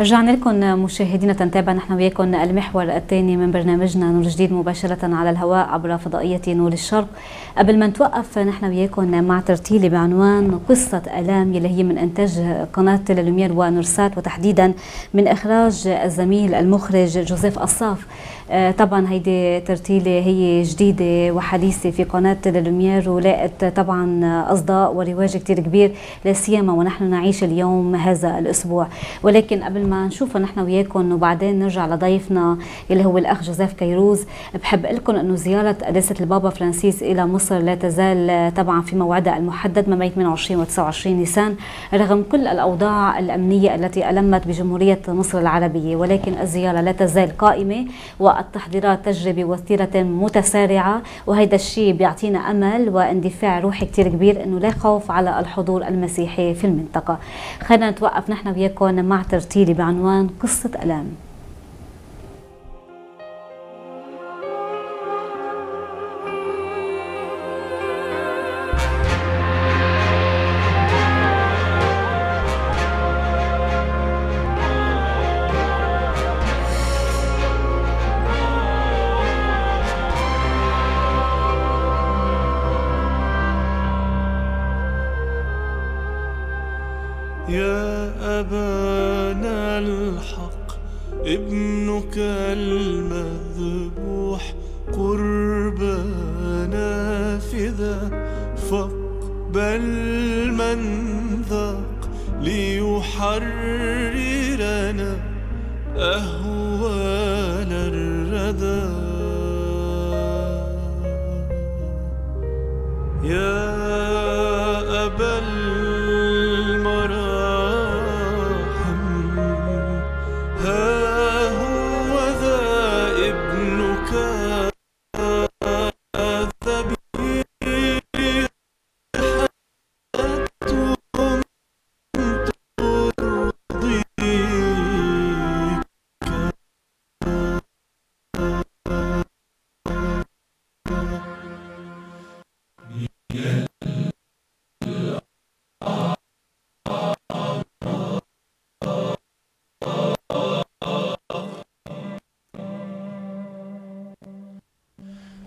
رجعنا لكم مشاهدينا تنتابع نحن وياكم المحور الثاني من برنامجنا نور جديد مباشرة على الهواء عبر فضائية نور الشرق قبل ما نتوقف نحن وياكم مع ترتيلة بعنوان قصة ألام يلي هي من إنتاج قناة تلالومير ونورسات وتحديدا من إخراج الزميل المخرج جوزيف أصاف آه، طبعا هيدي ترتيلة هي جديدة وحديثة في قناة للميار ولاقت طبعا أصداء ورواج كتير كبير لا سيما ونحن نعيش اليوم هذا الأسبوع ولكن قبل ما نشوفها نحن وياكم وبعدين نرجع لضيفنا اللي هو الأخ جوزيف كيروز بحب لكم أنه زيارة قداسة البابا فرانسيس إلى مصر لا تزال طبعا في موعدها المحدد ما بين 28 و 29 نيسان رغم كل الأوضاع الأمنية التي ألمت بجمهورية مصر العربية ولكن الزيارة لا تزال قائمة و التحضيرات تجري بوتيرة متسارعة وهذا الشيء بيعطينا أمل واندفاع روحي كتير كبير أنه لا خوف على الحضور المسيحي في المنطقة خلينا نتوقف نحن وياكم مع ترتيلي بعنوان قصة ألام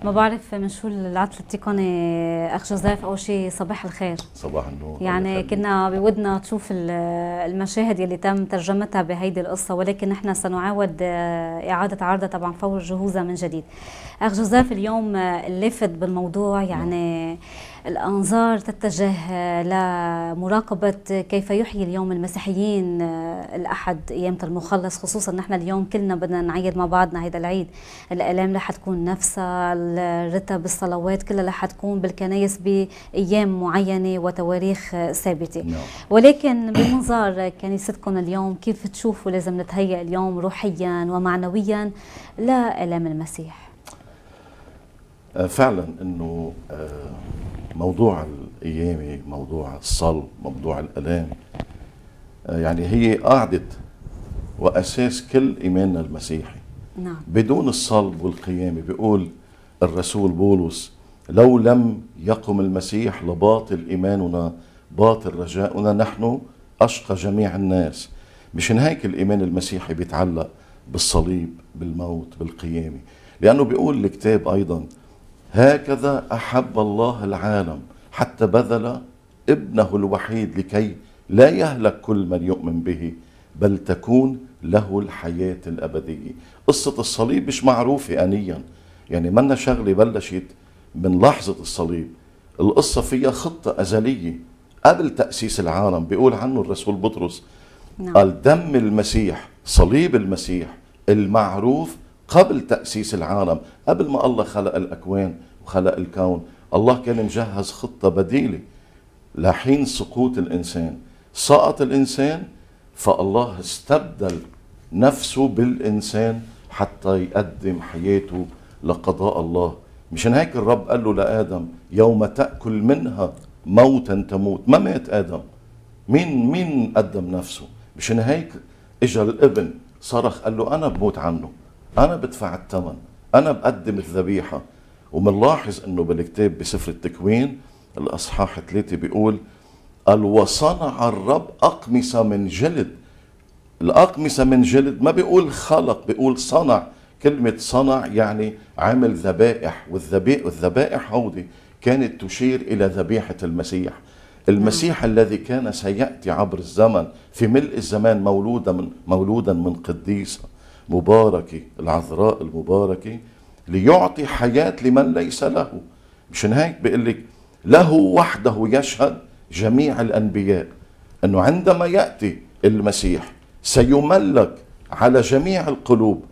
ما بعرف من شو العطل التيكوني اخ جوزيف اول شيء صباح الخير صباح النور يعني كنا بودنا تشوف المشاهد يلي تم ترجمتها بهيدي القصة ولكن نحن سنعاود آه، إعادة عرضها طبعا فور جهوزها من جديد أخ جوزيف اليوم آه، اللافت بالموضوع نعم. يعني الأنظار تتجه آه، لمراقبة كيف يحيي اليوم المسيحيين الأحد أيام المخلص خصوصا نحن اليوم كلنا بدنا نعيد مع بعضنا هذا العيد الآلام رح تكون نفسها الرتب الصلوات كلها رح تكون بالكنايس بأيام معينة وتواريخ ثابتة نعم. ولكن بمنظار أخبار كنيستكم اليوم كيف تشوفوا لازم نتهيأ اليوم روحيا ومعنويا لالام المسيح آه، فعلا أنه آه، موضوع القيامة موضوع الصلب موضوع الألام آه، يعني هي قاعدة وأساس كل إيماننا المسيحي نعم. بدون الصلب والقيامة بيقول الرسول بولس لو لم يقم المسيح لباطل إيماننا باطل رجاؤنا نحن أشقى جميع الناس مشان هيك الإيمان المسيحي بيتعلق بالصليب بالموت بالقيامة لأنه بيقول الكتاب أيضا هكذا أحب الله العالم حتى بذل ابنه الوحيد لكي لا يهلك كل من يؤمن به بل تكون له الحياة الأبدية قصة الصليب مش معروفة أنيا يعني منا شغلة بلشت من لحظة الصليب القصة فيها خطة أزلية قبل تأسيس العالم بيقول عنه الرسول بطرس نعم. قال دم المسيح صليب المسيح المعروف قبل تأسيس العالم قبل ما الله خلق الأكوان وخلق الكون الله كان مجهز خطة بديلة لحين سقوط الإنسان سقط الإنسان فالله استبدل نفسه بالإنسان حتى يقدم حياته لقضاء الله مشان هيك الرب قال له لآدم يوم تأكل منها موتا تموت ما مات ادم مين مين قدم نفسه مشان هيك اجى الابن صرخ قال له انا بموت عنه انا بدفع الثمن انا بقدم الذبيحه ومنلاحظ انه بالكتاب بسفر التكوين الاصحاح ثلاثه بيقول قال وصنع الرب اقمصه من جلد الاقمصه من جلد ما بيقول خلق بيقول صنع كلمة صنع يعني عمل ذبائح والذبائح والذبائح هودي كانت تشير إلى ذبيحة المسيح المسيح نعم. الذي كان سيأتي عبر الزمن في ملء الزمان مولودا من, مولودا من قديسة مباركة العذراء المباركة ليعطي حياة لمن ليس له مشان هيك بيقول لك له وحده يشهد جميع الأنبياء أنه عندما يأتي المسيح سيملك على جميع القلوب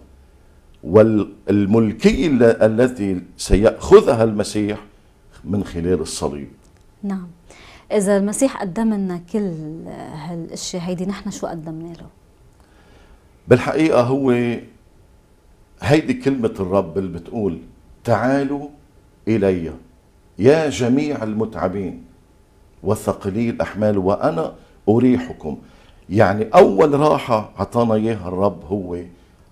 والملكية التي سيأخذها المسيح من خلال الصليب نعم إذا المسيح قدم لنا كل هالأشياء هيدي نحن شو قدمنا له؟ بالحقيقة هو هيدي كلمة الرب اللي بتقول تعالوا إلي يا جميع المتعبين وثقلي الأحمال وأنا أريحكم يعني أول راحة أعطانا إياها الرب هو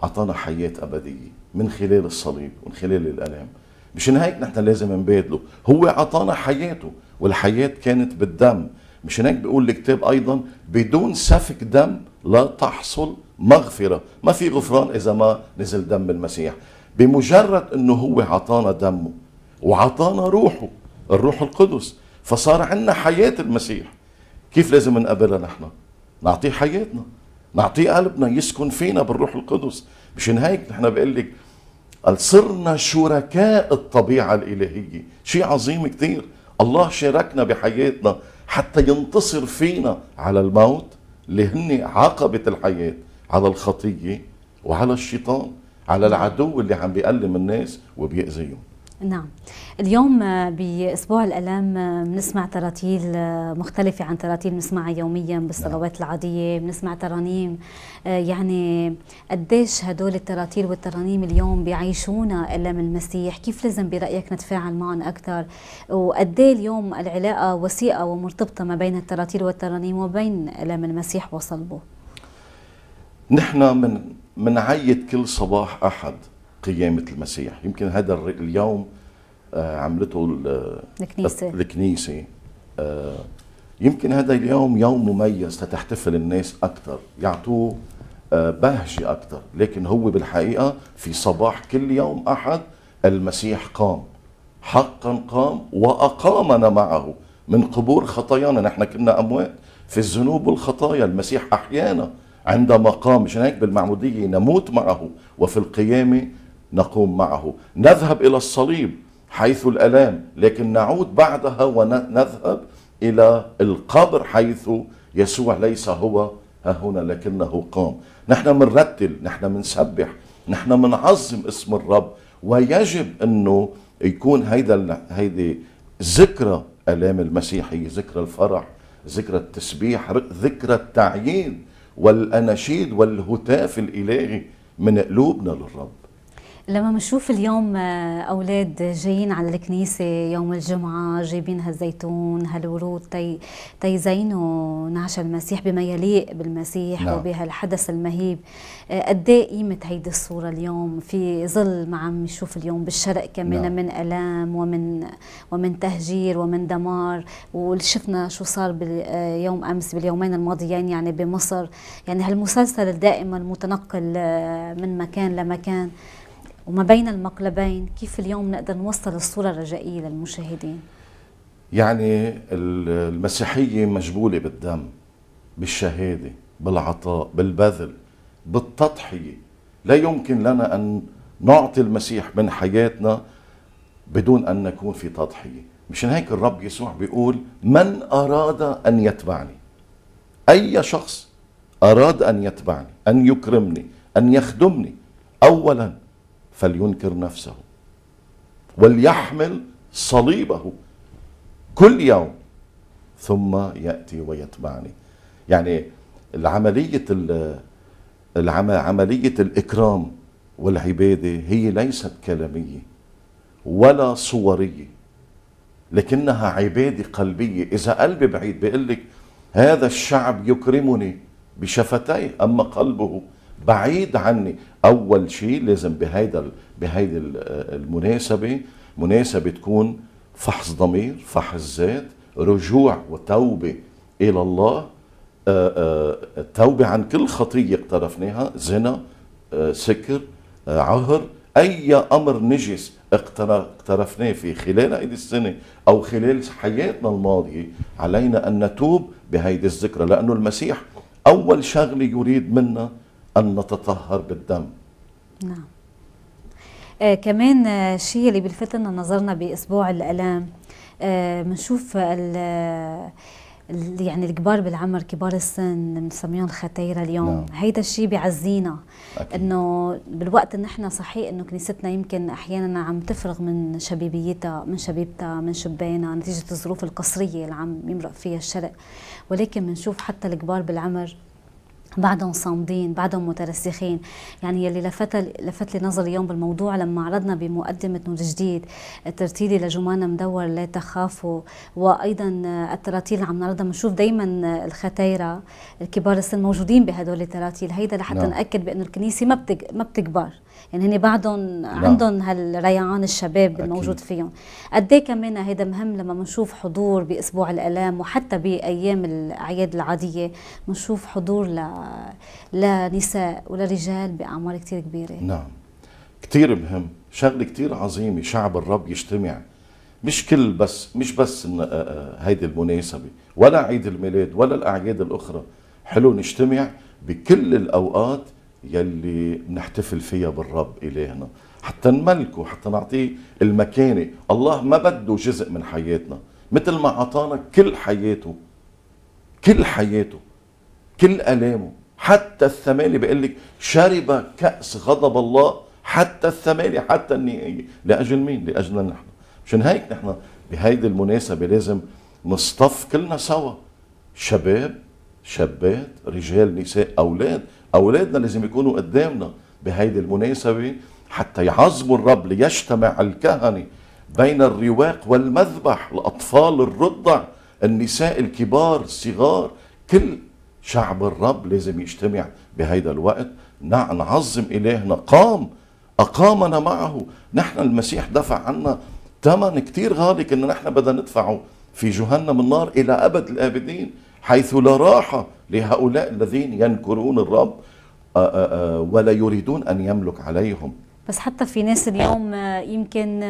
أعطانا حياة أبدية من خلال الصليب ومن خلال الألام مشان هيك نحن لازم نبادله هو عطانا حياته والحياة كانت بالدم مشان هيك بيقول الكتاب أيضا بدون سفك دم لا تحصل مغفرة ما في غفران إذا ما نزل دم المسيح بمجرد أنه هو عطانا دمه وعطانا روحه الروح القدس فصار عندنا حياة المسيح كيف لازم نقبلها نحن نعطيه حياتنا نعطيه قلبنا يسكن فينا بالروح القدس مشان هيك نحن بقول لك قال صرنا شركاء الطبيعة الإلهية شيء عظيم كثير الله شاركنا بحياتنا حتى ينتصر فينا على الموت اللي هن عاقبة الحياة على الخطية وعلى الشيطان على العدو اللي عم بيألم الناس وبيأذيهم نعم اليوم آه، باسبوع الالام آه، بنسمع تراتيل آه، مختلفه عن تراتيل بنسمعها يوميا بالصلوات نعم. العاديه بنسمع ترانيم يعني قديش هدول التراتيل والترانيم اليوم بيعيشونا الام المسيح كيف لازم برايك نتفاعل معهم اكثر وقد اليوم العلاقه وثيقه ومرتبطه ما بين التراتيل والترانيم وبين الام المسيح وصلبه نحن من منعيد كل صباح احد قيامة المسيح يمكن هذا اليوم آه، عملته الكنيسة الكنيسة آه، يمكن هذا اليوم يوم مميز لتحتفل الناس أكثر يعطوه آه، بهجة أكثر لكن هو بالحقيقة في صباح كل يوم أحد المسيح قام حقا قام وأقامنا معه من قبور خطايانا نحن كنا أموات في الذنوب والخطايا المسيح أحيانا عندما قام مشان هيك بالمعمودية نموت معه وفي القيامة نقوم معه نذهب إلى الصليب حيث الألام لكن نعود بعدها ونذهب إلى القبر حيث يسوع ليس هو ها هنا لكنه قام نحن منرتل نحن منسبح نحن منعظم اسم الرب ويجب انه يكون هيدا هيدي ذكرى الام المسيحي ذكرى الفرح ذكرى التسبيح ذكرى التعيين والاناشيد والهتاف الالهي من قلوبنا للرب لما بنشوف اليوم آه، اولاد جايين على الكنيسه يوم الجمعه جايبين هالزيتون هالورود تي تيزينوا نعش المسيح بما يليق بالمسيح نعم. وبهالحدث المهيب آه، قد ايه قيمه هيدي الصوره اليوم في ظل ما عم نشوف اليوم بالشرق كمان نعم. من الام ومن ومن تهجير ومن دمار وشفنا شو صار باليوم آه، امس باليومين الماضيين يعني بمصر يعني هالمسلسل الدائم المتنقل من مكان لمكان وما بين المقلبين كيف اليوم نقدر نوصل الصورة الرجائية للمشاهدين يعني المسيحية مجبولة بالدم بالشهادة بالعطاء بالبذل بالتضحية لا يمكن لنا أن نعطي المسيح من حياتنا بدون أن نكون في تضحية مشان هيك الرب يسوع بيقول من أراد أن يتبعني أي شخص أراد أن يتبعني أن يكرمني أن يخدمني أولا فلينكر نفسه وليحمل صليبه كل يوم ثم يأتي ويتبعني يعني العملية عملية الإكرام والعبادة هي ليست كلامية ولا صورية لكنها عبادة قلبية إذا قلبي بعيد بيقول لك هذا الشعب يكرمني بشفتيه أما قلبه بعيد عني اول شيء لازم بهيدا بهيدي المناسبه مناسبه تكون فحص ضمير فحص ذات رجوع وتوبه الى الله آه، آه، التوبه عن كل خطيه اقترفناها زنا آه، سكر عهر اي امر نجس اقترفناه في خلال هيدي السنه او خلال حياتنا الماضيه علينا ان نتوب بهيدي الذكرى لانه المسيح اول شغله يريد منا أن نتطهر بالدم نعم آه كمان الشيء آه، اللي بيلفت لنا نظرنا باسبوع الالام آه، بنشوف آه يعني الكبار بالعمر كبار السن بنسميهم الختيرة اليوم نعم. هيدا الشيء بيعزينا انه بالوقت ان احنا صحيح انه كنيستنا يمكن احيانا عم تفرغ من شبيبيتها من شبيبتها من شبانها نتيجه الظروف القصريه اللي عم يمرق فيها الشرق ولكن بنشوف حتى الكبار بالعمر بعدهم صامدين بعدهم مترسخين يعني يلي لفت لفت لي نظري اليوم بالموضوع لما عرضنا بمقدمة نور جديد الترتيلي لجمانة مدور لا تخافوا وأيضا التراتيل عم نعرضها بنشوف دايما الختيرة الكبار السن موجودين بهدول التراتيل هيدا لحتى نعم. نأكد بأنه الكنيسة ما ما بتكبر يعني هن بعدهم نعم. عندهم هالريعان الشباب الموجود فيهم قد إيه كمان هذا مهم لما بنشوف حضور باسبوع الالام وحتى بايام الاعياد العاديه بنشوف حضور ل... لنساء ولرجال باعمار كثير كبيره نعم كثير مهم شغله كثير عظيمه شعب الرب يجتمع مش كل بس مش بس آه، آه، هيدي المناسبه ولا عيد الميلاد ولا الاعياد الاخرى حلو نجتمع بكل الاوقات يلي بنحتفل فيها بالرب إلهنا حتى نملكه حتى نعطيه المكانة الله ما بده جزء من حياتنا مثل ما أعطانا كل حياته كل حياته كل ألامه حتى الثمالي بيقول لك شرب كأس غضب الله حتى الثمالي حتى النهاية لأجل مين؟ لأجلنا نحن مشان هيك نحن بهيدي المناسبة لازم نصطف كلنا سوا شباب شابات رجال نساء أولاد أولادنا لازم يكونوا قدامنا بهيدي المناسبة حتى يعظموا الرب ليجتمع الكهنة بين الرواق والمذبح الأطفال الرضع النساء الكبار الصغار كل شعب الرب لازم يجتمع بهيدا الوقت نعظم إلهنا قام أقامنا معه نحن المسيح دفع عنا ثمن كثير غالي كنا نحن بدنا ندفعه في جهنم النار إلى أبد الآبدين حيث لا راحة لهؤلاء الذين ينكرون الرب آه، آه، آه، ولا يريدون أن يملك عليهم بس حتى في ناس اليوم يمكن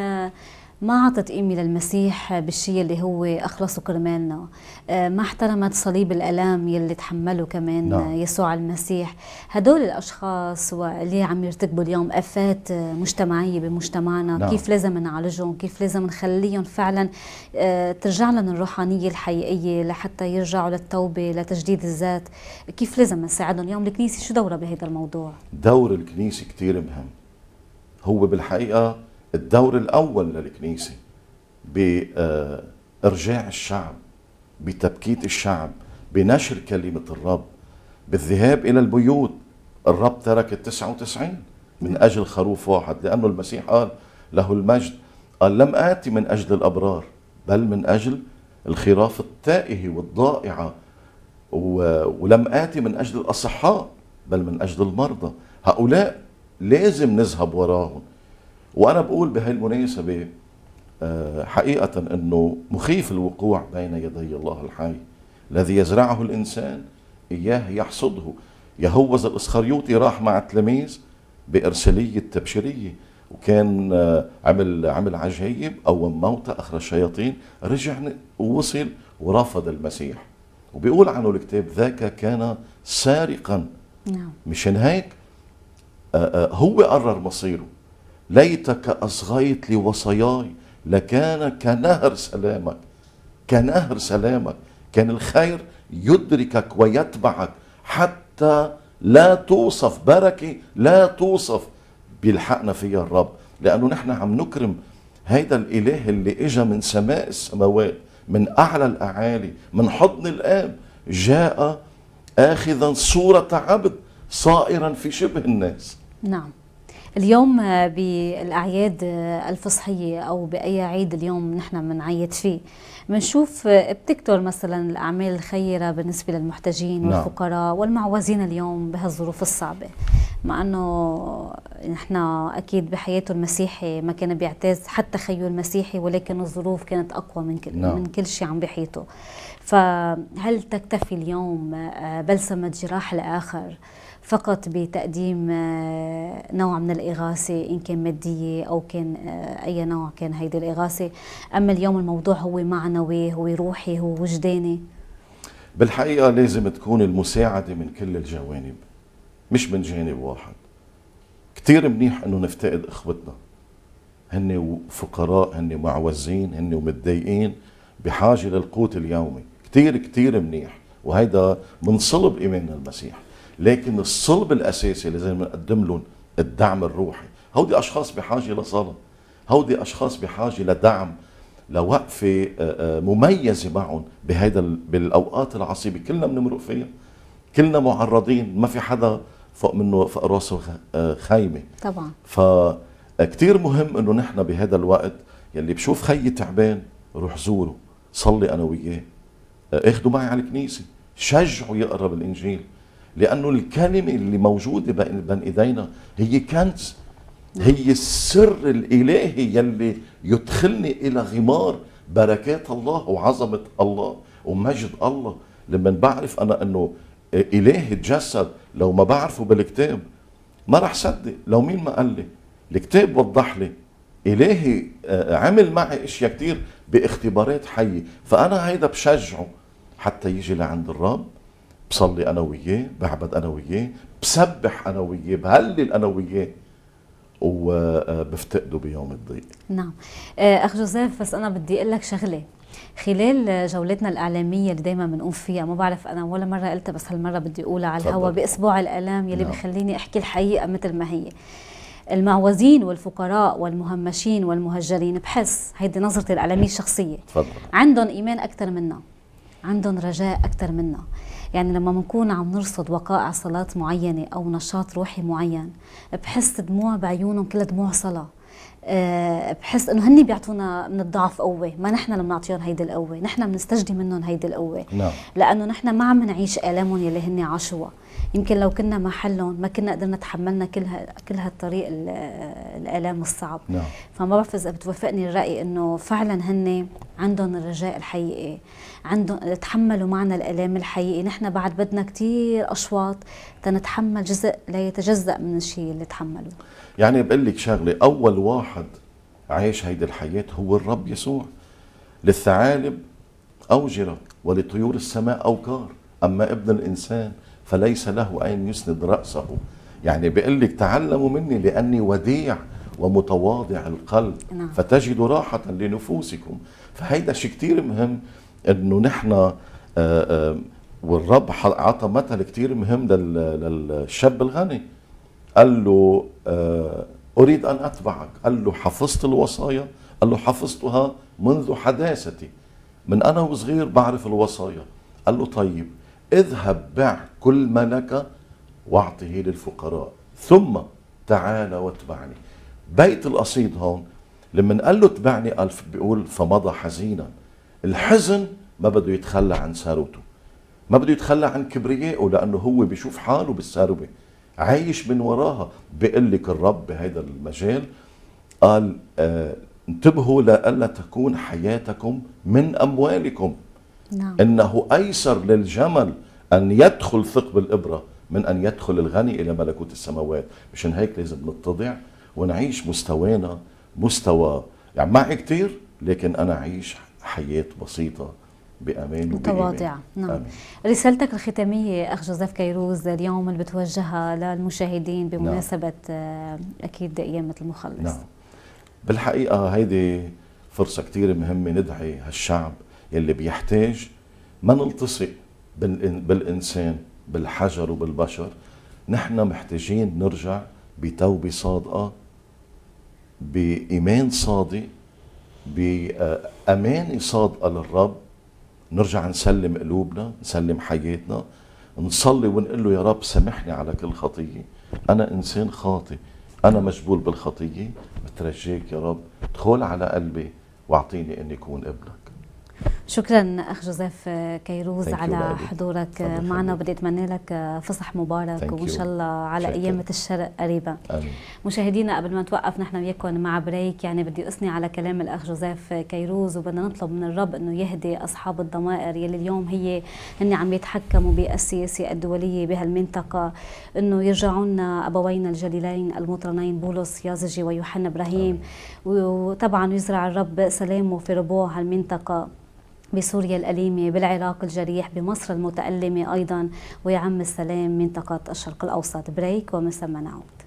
ما عطت قيمة للمسيح بالشيء اللي هو أخلصه كرمالنا آه، ما احترمت صليب الألام يلي تحمله كمان نعم. يسوع المسيح هدول الأشخاص واللي عم يرتكبوا اليوم أفات مجتمعية بمجتمعنا نعم. كيف لازم نعالجهم كيف لازم نخليهم فعلا آه، ترجع لهم الروحانية الحقيقية لحتى يرجعوا للتوبة لتجديد الذات كيف لازم نساعدهم اليوم الكنيسة شو دورها بهذا الموضوع دور الكنيسة كتير مهم هو بالحقيقة الدور الأول للكنيسة بإرجاع الشعب بتبكيت الشعب بنشر كلمة الرب بالذهاب إلى البيوت الرب ترك التسعة وتسعين من أجل خروف واحد لأنه المسيح قال له المجد قال لم آتي من أجل الأبرار بل من أجل الخراف التائه والضائعة ولم آتي من أجل الأصحاء بل من أجل المرضى هؤلاء لازم نذهب وراهم وانا بقول بهالمناسبه آه، حقيقه انه مخيف الوقوع بين يدي الله الحي الذي يزرعه الانسان اياه يحصده يهوذا الاسخريوطي راح مع التلاميذ بارساليه تبشيريه وكان آه، عمل عمل عجايب قوم موتى اخرج الشياطين رجع ووصل ورفض المسيح وبيقول عنه الكتاب ذاك كان سارقا نعم مشان هيك آه، هو قرر مصيره ليتك أصغيت لوصاياي لكان كنهر سلامك كنهر سلامك كان الخير يدركك ويتبعك حتى لا توصف بركة لا توصف بيلحقنا فيها الرب لأنه نحن عم نكرم هيدا الإله اللي إجا من سماء السماوات من أعلى الأعالي من حضن الآب جاء آخذا صورة عبد صائرا في شبه الناس نعم اليوم آه، بالأعياد آه، الفصحية أو بأي عيد اليوم نحن بنعيد فيه بنشوف آه، بتكتر مثلا الأعمال الخيرة بالنسبة للمحتاجين نعم. والفقراء والمعوزين اليوم بهالظروف الصعبة مع أنه نحن أكيد بحياته المسيحي ما كان بيعتز حتى خيو المسيحي ولكن الظروف كانت أقوى من كل, نعم. من كل شيء عم بحيطه فهل تكتفي اليوم بلسمة جراح الآخر فقط بتقديم آه، نوع من الإغاثة إن كان مادية أو كان آه، أي نوع كان هيدي الإغاثة أما اليوم الموضوع هو معنوي هو روحي هو وجداني بالحقيقة لازم تكون المساعدة من كل الجوانب مش من جانب واحد كثير منيح أنه نفتقد إخوتنا هن فقراء هن معوزين هن ومتضايقين بحاجة للقوت اليومي كثير كثير منيح وهيدا من صلب ايماننا المسيح لكن الصلب الاساسي اللي لازم نقدم لهم الدعم الروحي هودي اشخاص بحاجه لصلاه هودي اشخاص بحاجه لدعم لوقفه آه، آه، مميزه معهم بهيدا بالاوقات العصيبه كلنا بنمرق فيها كلنا معرضين ما في حدا فوق منه فوق راسه خايمه آه، طبعا فكتير مهم انه نحن بهذا الوقت يلي بشوف خيي تعبان روح زوره صلي انا وياه اخده معي على الكنيسه شجعه يقرا بالانجيل لانه الكلمه اللي موجوده بين ايدينا هي كنز هي السر الالهي يلي يدخلني الى غمار بركات الله وعظمه الله ومجد الله لما بعرف انا انه الهي تجسد لو ما بعرفه بالكتاب ما راح صدق لو مين ما قال لي الكتاب وضح لي الهي آه، عمل معي اشياء كتير باختبارات حيه فانا هيدا بشجعه حتى يجي لعند الرب بصلي انا وياه بعبد انا وياه بسبح انا وياه بهلل انا وياه وبفتقده بيوم الضيق نعم آه، اخ جوزيف بس انا بدي اقول لك شغله خلال جولتنا الإعلامية اللي دايما بنقوم فيها ما بعرف أنا ولا مرة قلتها بس هالمرة بدي أقولها على الهوا بأسبوع الآلام يلي نعم. بخليني أحكي الحقيقة مثل ما هي المعوزين والفقراء والمهمشين والمهجرين بحس هيدي نظرتي الإعلامية الشخصية تفضل. عندهم إيمان أكثر منا عندهم رجاء أكثر منا يعني لما بنكون عم نرصد وقائع صلاة معينة أو نشاط روحي معين بحس دموع بعيونهم كلها دموع صلاة آه، بحس انه هن بيعطونا من الضعف قوه ما نحن اللي بنعطيهم هيدي القوه نحن بنستجدي منهم هيدي القوه نعم. لانه نحن ما عم نعيش الامهم يلي هن عاشوها يمكن لو كنا محلهم ما كنا قدرنا تحملنا كل كل هالطريق الالام الصعب نعم. فما بعرف اذا بتوافقني الراي انه فعلا هن عندهم الرجاء الحقيقي عندهم تحملوا معنا الالام الحقيقي نحن بعد بدنا كثير اشواط تنتحمل جزء لا يتجزا من الشيء اللي تحملوه يعني بقول لك شغله اول واحد عايش هيدي الحياه هو الرب يسوع للثعالب اوجره ولطيور السماء اوكار اما ابن الانسان فليس له ان يسند راسه يعني بقول لك تعلموا مني لاني وديع ومتواضع القلب نعم. راحة لنفوسكم فهيدا شيء كثير مهم انه نحن آه، آه، والرب عطى مثل كثير مهم للشاب الغني قال له آه، أريد أن أتبعك قال له حفظت الوصايا قال له حفظتها منذ حداثتي من أنا وصغير بعرف الوصايا قال له طيب اذهب بع كل ما لك واعطه للفقراء ثم تعال واتبعني بيت القصيد هون لما قال له اتبعني قال بيقول فمضى حزينا الحزن ما بده يتخلى عن ثروته ما بده يتخلى عن كبريائه لانه هو بيشوف حاله بالثروه عايش من وراها بيقول لك الرب بهذا المجال قال آه انتبهوا لألا تكون حياتكم من أموالكم نعم. إنه أيسر للجمل أن يدخل ثقب الإبرة من أن يدخل الغني إلى ملكوت السماوات مشان هيك لازم نتضع ونعيش مستوانا مستوى يعني معي كتير لكن أنا أعيش حياة بسيطة بامان متواضعه نعم آمين. رسالتك الختاميه اخ جوزيف كيروز اليوم اللي بتوجهها للمشاهدين نعم. بمناسبه نعم. اكيد قيامة المخلص نعم بالحقيقه هيدي فرصه كثير مهمه ندعي هالشعب يلي بيحتاج ما نلتصق بالانسان بالحجر وبالبشر نحن محتاجين نرجع بتوبه صادقه بايمان صادق بامانه صادقه للرب نرجع نسلم قلوبنا نسلم حياتنا نصلي ونقول له يا رب سامحني على كل خطية أنا إنسان خاطئ أنا مجبول بالخطية بترجاك يا رب ادخل على قلبي واعطيني أن يكون ابنك شكرا اخ جوزيف آه، كيروز على حضورك آه، معنا وبدي اتمنى لك آه، فصح مبارك وان شاء الله على شكرا. الشرق قريبه امين مشاهدينا قبل ما نتوقف نحن وياكم مع بريك يعني بدي اثني على كلام الاخ جوزيف كيروز وبدنا نطلب من الرب انه يهدي اصحاب الضمائر يلي اليوم هي هن عم يتحكموا بالسياسه الدوليه بهالمنطقه انه يرجعوا لنا ابوينا الجليلين المطرنين بولس يازجي ويوحنا ابراهيم وطبعا يزرع الرب سلامه في ربوع هالمنطقه بسوريا الأليمة بالعراق الجريح بمصر المتألمة أيضا ويعم السلام منطقة الشرق الأوسط بريك ومن ثم نعود